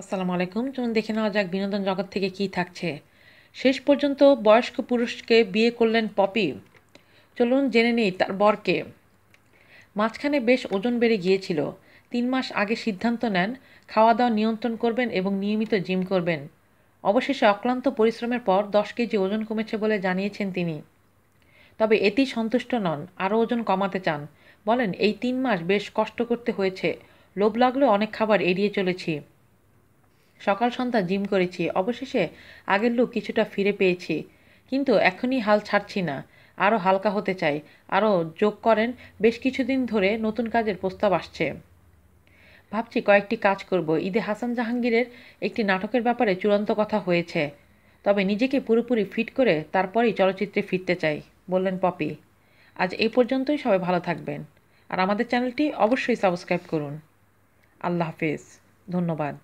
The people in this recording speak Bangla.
আসসালামু আলাইকুম চলুন দেখে নেওয়া যাক বিনোদন জগৎ থেকে কি থাকছে শেষ পর্যন্ত বয়স্ক পুরুষকে বিয়ে করলেন পপি চলুন জেনে নিই তার বরকে মাঝখানে বেশ ওজন বেড়ে গিয়েছিল তিন মাস আগে সিদ্ধান্ত নেন খাওয়া দাওয়া নিয়ন্ত্রণ করবেন এবং নিয়মিত জিম করবেন অবশেষে অক্লান্ত পরিশ্রমের পর দশ কেজি ওজন কমেছে বলে জানিয়েছেন তিনি তবে এতেই সন্তুষ্ট নন আরও ওজন কমাতে চান বলেন এই তিন মাস বেশ কষ্ট করতে হয়েছে লোভ লাগলে অনেক খাবার এড়িয়ে চলেছি সকাল সন্ধ্যা জিম করেছি অবশেষে আগের লোক কিছুটা ফিরে পেয়েছি কিন্তু এখনই হাল ছাড়ছি না আরও হালকা হতে চাই আরও যোগ করেন বেশ কিছুদিন ধরে নতুন কাজের প্রস্তাব আসছে ভাবছি কয়েকটি কাজ করব ঈদে হাসান জাহাঙ্গীরের একটি নাটকের ব্যাপারে চূড়ান্ত কথা হয়েছে তবে নিজেকে পুরোপুরি ফিট করে তারপরেই চলচ্চিত্রে ফিরতে চাই বললেন পপি আজ এই পর্যন্তই সবাই ভালো থাকবেন আর আমাদের চ্যানেলটি অবশ্যই সাবস্ক্রাইব করুন আল্লাহ হাফিজ ধন্যবাদ